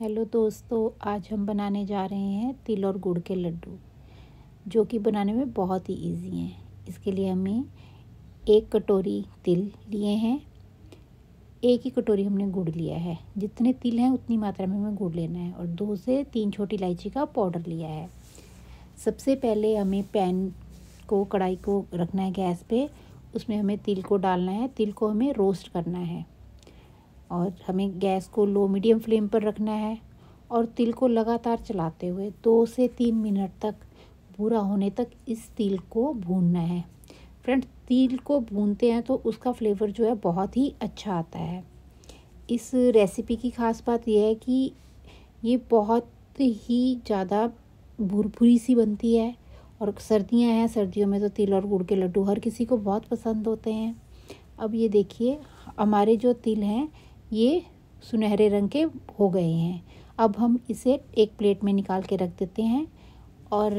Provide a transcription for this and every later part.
hello दोस्तों आज हम बनाने जा रहे हैं तिल और गुड़ के लड्डू जो कि बनाने में बहुत ही इजी हैं इसके लिए हमें एक कटोरी तिल लिए हैं एक ही कटोरी हमने गुड़ लिया है जितने तिल हैं उतनी मात्रा में हमें गुड़ लेना है और दो से तीन छोटी इलायची का पाउडर लिया है सबसे पहले हमें पैन को कढ़ाई को रखना है गैस पर उसमें हमें तिल को डालना है तिल को हमें रोस्ट करना है और हमें गैस को लो मीडियम फ्लेम पर रखना है और तिल को लगातार चलाते हुए दो से तीन मिनट तक भूरा होने तक इस तिल को भूनना है फ्रेंड तिल को भूनते हैं तो उसका फ्लेवर जो है बहुत ही अच्छा आता है इस रेसिपी की ख़ास बात यह है कि ये बहुत ही ज़्यादा भुरभुरी सी बनती है और सर्दियां हैं सर्दियों में तो तिल और गुड़ के लड्डू हर किसी को बहुत पसंद होते हैं अब ये देखिए हमारे जो तिल हैं ये सुनहरे रंग के हो गए हैं अब हम इसे एक प्लेट में निकाल के रख देते हैं और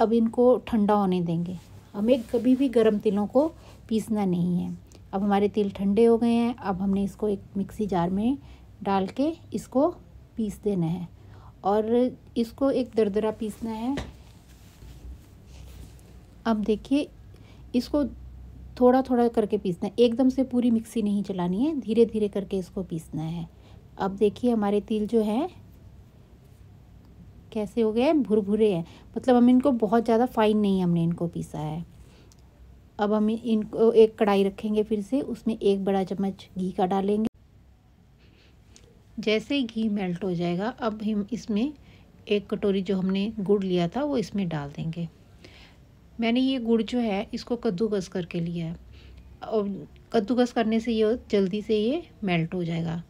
अब इनको ठंडा होने देंगे हमें कभी भी गर्म तिलों को पीसना नहीं है अब हमारे तिल ठंडे हो गए हैं अब हमने इसको एक मिक्सी जार में डाल के इसको पीस देना है और इसको एक दरदरा पीसना है अब देखिए इसको थोड़ा थोड़ा करके पीसना है एकदम से पूरी मिक्सी नहीं चलानी है धीरे धीरे करके इसको पीसना है अब देखिए हमारे तिल जो है कैसे हो गए भुर भुरभुरे हैं मतलब हम इनको बहुत ज़्यादा फाइन नहीं हमने इनको पीसा है अब हम इनको एक कढ़ाई रखेंगे फिर से उसमें एक बड़ा चम्मच घी का डालेंगे जैसे ही घी मेल्ट हो जाएगा अब हम इसमें एक कटोरी जो हमने गुड़ लिया था वो इसमें डाल देंगे मैंने ये गुड़ जो है इसको कद्दूकस करके लिया है और कद्दूकस करने से ये जल्दी से ये मेल्ट हो जाएगा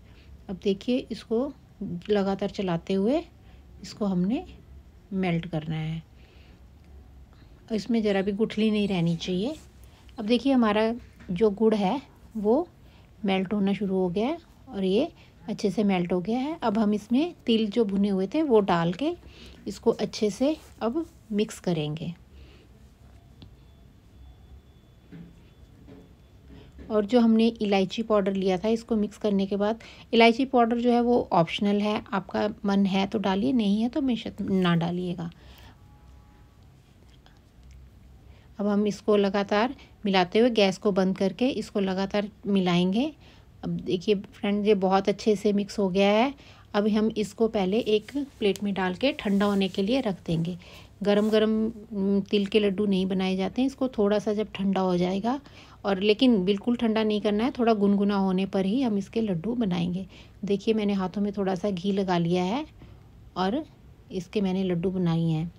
अब देखिए इसको लगातार चलाते हुए इसको हमने मेल्ट करना है इसमें ज़रा भी गुठली नहीं रहनी चाहिए अब देखिए हमारा जो गुड़ है वो मेल्ट होना शुरू हो गया है और ये अच्छे से मेल्ट हो गया है अब हम इसमें तिल जो भुने हुए थे वो डाल के इसको अच्छे से अब मिक्स करेंगे और जो हमने इलायची पाउडर लिया था इसको मिक्स करने के बाद इलायची पाउडर जो है वो ऑप्शनल है आपका मन है तो डालिए नहीं है तो हमेशा ना डालिएगा अब हम इसको लगातार मिलाते हुए गैस को बंद करके इसको लगातार मिलाएंगे अब देखिए फ्रेंड ये बहुत अच्छे से मिक्स हो गया है अब हम इसको पहले एक प्लेट में डाल के ठंडा होने के लिए रख देंगे गरम गरम तिल के लड्डू नहीं बनाए जाते हैं इसको थोड़ा सा जब ठंडा हो जाएगा और लेकिन बिल्कुल ठंडा नहीं करना है थोड़ा गुनगुना होने पर ही हम इसके लड्डू बनाएंगे देखिए मैंने हाथों में थोड़ा सा घी लगा लिया है और इसके मैंने लड्डू बनाए हैं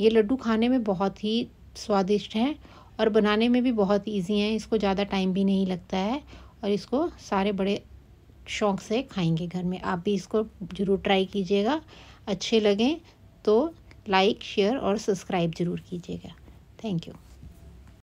ये लड्डू खाने में बहुत ही स्वादिष्ट हैं और बनाने में भी बहुत ईजी हैं इसको ज़्यादा टाइम भी नहीं लगता है और इसको सारे बड़े शौक़ से खाएंगे घर में आप भी इसको ज़रूर ट्राई कीजिएगा अच्छे लगें तो लाइक शेयर और सब्सक्राइब ज़रूर कीजिएगा थैंक यू